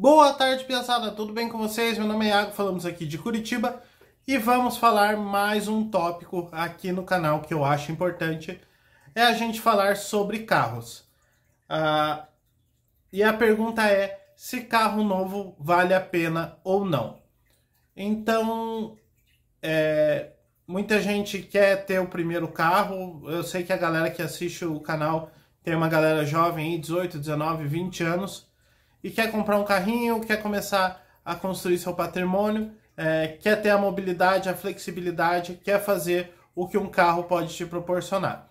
Boa tarde, pesada. Tudo bem com vocês? Meu nome é Iago, falamos aqui de Curitiba e vamos falar mais um tópico aqui no canal que eu acho importante. É a gente falar sobre carros. Ah, e a pergunta é se carro novo vale a pena ou não. Então, é, muita gente quer ter o primeiro carro. Eu sei que a galera que assiste o canal tem uma galera jovem, 18, 19, 20 anos e quer comprar um carrinho, quer começar a construir seu patrimônio, é, quer ter a mobilidade, a flexibilidade, quer fazer o que um carro pode te proporcionar.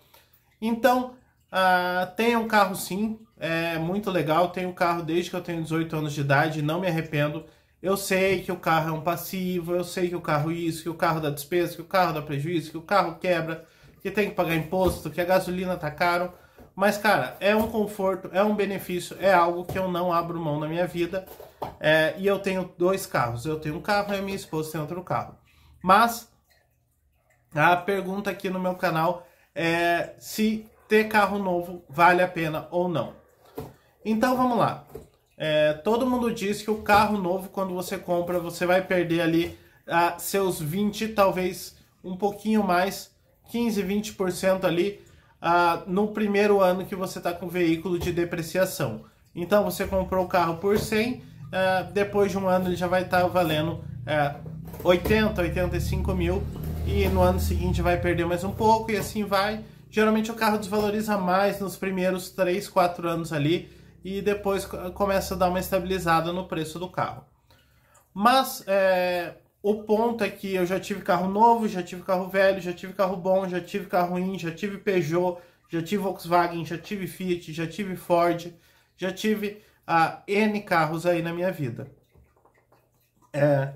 Então, ah, tem um carro sim, é muito legal. Tenho um carro desde que eu tenho 18 anos de idade, não me arrependo. Eu sei que o carro é um passivo, eu sei que o carro isso, que o carro dá despesa, que o carro dá prejuízo, que o carro quebra, que tem que pagar imposto, que a gasolina tá caro. Mas, cara, é um conforto, é um benefício, é algo que eu não abro mão na minha vida. É, e eu tenho dois carros. Eu tenho um carro e minha esposa tem outro carro. Mas a pergunta aqui no meu canal é se ter carro novo vale a pena ou não. Então vamos lá. É, todo mundo diz que o carro novo, quando você compra, você vai perder ali ah, seus 20, talvez um pouquinho mais, 15, 20% ali ah, no primeiro ano que você está com veículo de depreciação. Então você comprou o carro por 100, ah, é, depois de um ano ele já vai estar tá valendo ah, 80, 85 mil e no ano seguinte vai perder mais um pouco e assim vai. Geralmente o carro desvaloriza mais nos primeiros 3, 4 anos ali e depois começa a dar uma estabilizada no preço do carro. Mas é, o ponto é que eu já tive carro novo, já tive carro velho, já tive carro bom, já tive carro ruim, já tive Peugeot, já tive Volkswagen, já tive Fiat, já tive Ford, já tive ah, N carros aí na minha vida. É,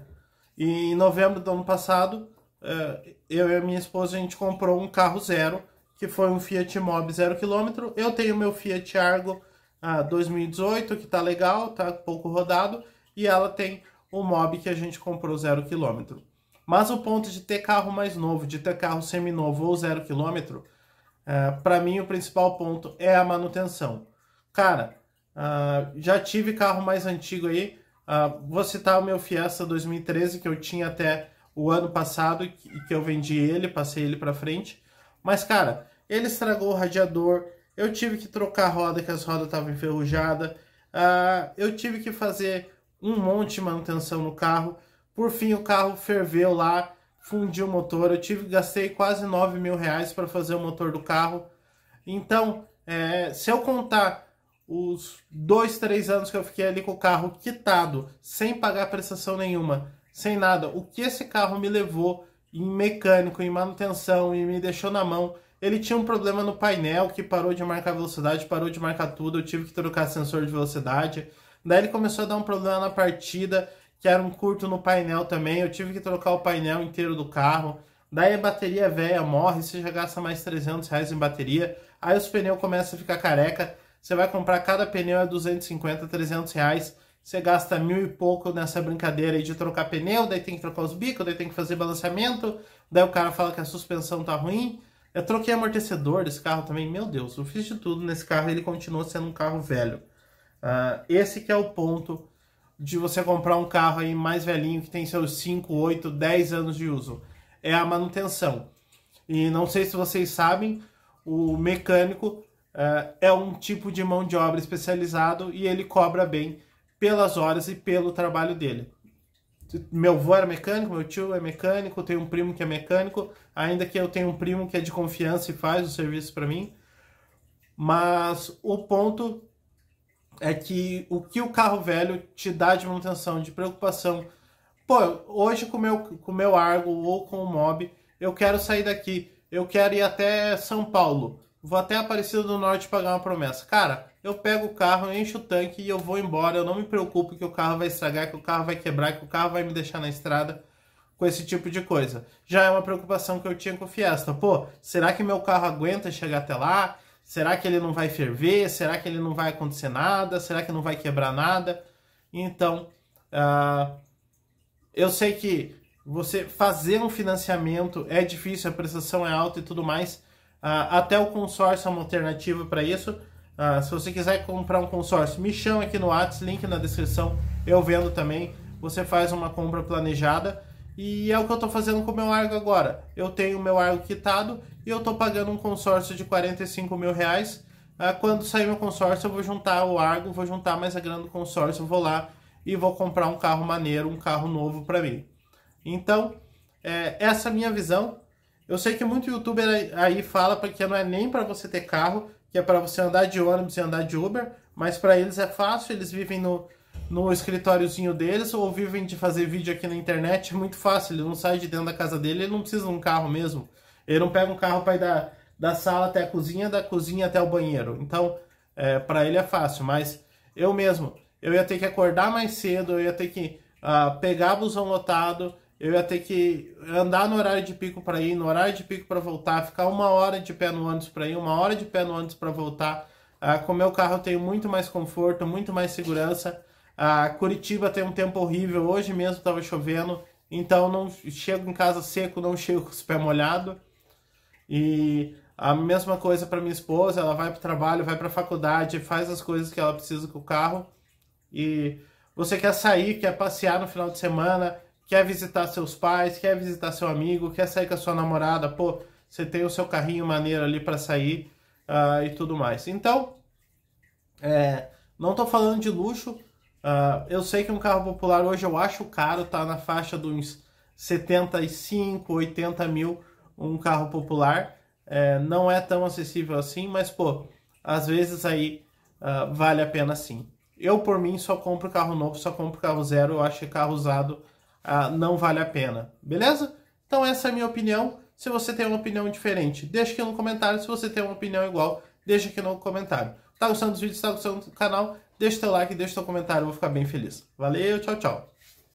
e em novembro do ano passado, é, eu e a minha esposa, a gente comprou um carro zero, que foi um Fiat Mobi 0km. Eu tenho meu Fiat Argo ah, 2018, que tá legal, tá pouco rodado, e ela tem o mob que a gente comprou zero quilômetro. Mas o ponto de ter carro mais novo, de ter carro seminovo ou zero quilômetro, é, para mim o principal ponto é a manutenção. Cara, uh, já tive carro mais antigo aí, uh, vou citar o meu Fiesta 2013 que eu tinha até o ano passado que eu vendi ele, passei ele para frente. Mas cara, ele estragou o radiador, eu tive que trocar a roda que as rodas estavam enferrujadas, uh, eu tive que fazer um monte de manutenção no carro. Por fim, o carro ferveu lá, fundiu o motor. Eu tive, gastei quase 9 mil reais para fazer o motor do carro. Então, é, se eu contar os dois, três anos que eu fiquei ali com o carro quitado, sem pagar prestação nenhuma, sem nada, o que esse carro me levou em mecânico, em manutenção e me deixou na mão. Ele tinha um problema no painel que parou de marcar velocidade, parou de marcar tudo. Eu tive que trocar sensor de velocidade. Daí ele começou a dar um problema na partida, que era um curto no painel também. Eu tive que trocar o painel inteiro do carro. Daí a bateria velha morre, você já gasta mais 300 reais em bateria. Aí os pneus começam a ficar careca. Você vai comprar cada pneu é 250, 300 reais. Você gasta mil e pouco nessa brincadeira aí de trocar pneu, daí tem que trocar os bicos, daí tem que fazer balanceamento. Daí o cara fala que a suspensão tá ruim. Eu troquei amortecedor desse carro também. Meu Deus, eu fiz de tudo nesse carro ele continua sendo um carro velho. Uh, esse que é o ponto de você comprar um carro aí mais velhinho que tem seus 5, 8, 10 anos de uso. É a manutenção. E não sei se vocês sabem, o mecânico uh, é um tipo de mão de obra especializado e ele cobra bem pelas horas e pelo trabalho dele. Meu avô era mecânico, meu tio é mecânico, tenho um primo que é mecânico, ainda que eu tenha um primo que é de confiança e faz o serviço para mim. Mas o ponto é que o que o carro velho te dá de manutenção, de preocupação. Pô, hoje com meu, o com meu Argo ou com o Mob, eu quero sair daqui, eu quero ir até São Paulo, vou até Aparecida do Norte pagar uma promessa. Cara, eu pego o carro, encho o tanque e eu vou embora. Eu não me preocupo que o carro vai estragar, que o carro vai quebrar, que o carro vai me deixar na estrada com esse tipo de coisa. Já é uma preocupação que eu tinha com o Fiesta. Pô, será que meu carro aguenta chegar até lá? Será que ele não vai ferver? Será que ele não vai acontecer nada? Será que não vai quebrar nada? Então, uh, eu sei que você fazer um financiamento é difícil, a prestação é alta e tudo mais. Uh, até o consórcio é uma alternativa para isso. Uh, se você quiser comprar um consórcio, me chama aqui no WhatsApp, link na descrição, eu vendo também. Você faz uma compra planejada. E é o que eu estou fazendo com o meu Argo agora. Eu tenho o meu Argo quitado e eu estou pagando um consórcio de 45 mil reais. Ah, quando sair meu consórcio, eu vou juntar o Argo, vou juntar mais a grana do consórcio, vou lá e vou comprar um carro maneiro, um carro novo para mim. Então, é, essa é a minha visão. Eu sei que muito youtuber aí fala porque não é nem para você ter carro, que é para você andar de ônibus e andar de Uber, mas para eles é fácil, eles vivem no, no escritóriozinho deles ou vivem de fazer vídeo aqui na internet, é muito fácil. Ele não sai de dentro da casa dele, ele não precisa de um carro mesmo. Ele não pega um carro para ir da, da sala até a cozinha, da cozinha até o banheiro. Então, é, para ele é fácil, mas eu mesmo, eu ia ter que acordar mais cedo, eu ia ter que uh, pegar busão lotado, eu ia ter que andar no horário de pico para ir, no horário de pico para voltar, ficar uma hora de pé no ônibus para ir, uma hora de pé no ônibus para voltar. Uh, com o meu carro eu tenho muito mais conforto, muito mais segurança. A Curitiba tem um tempo horrível, hoje mesmo estava chovendo, então não chego em casa seco, não chego com os pés molhados. E a mesma coisa para minha esposa, ela vai para o trabalho, vai para a faculdade, faz as coisas que ela precisa com o carro. E você quer sair, quer passear no final de semana, quer visitar seus pais, quer visitar seu amigo, quer sair com a sua namorada, pô, você tem o seu carrinho maneiro ali para sair uh, e tudo mais. Então, é, não estou falando de luxo, Uh, eu sei que um carro popular hoje eu acho caro, tá na faixa dos 75, 80 mil um carro popular. É, não é tão acessível assim, mas pô, às vezes aí uh, vale a pena sim. Eu, por mim, só compro carro novo, só compro carro zero. Eu acho que carro usado uh, não vale a pena, beleza? Então, essa é a minha opinião. Se você tem uma opinião diferente, deixa aqui no comentário. Se você tem uma opinião igual, deixa aqui no comentário. Tá gostando dos vídeos? Tá gostando do canal? Deixa o teu like, deixa o teu comentário, eu vou ficar bem feliz. Valeu, tchau, tchau.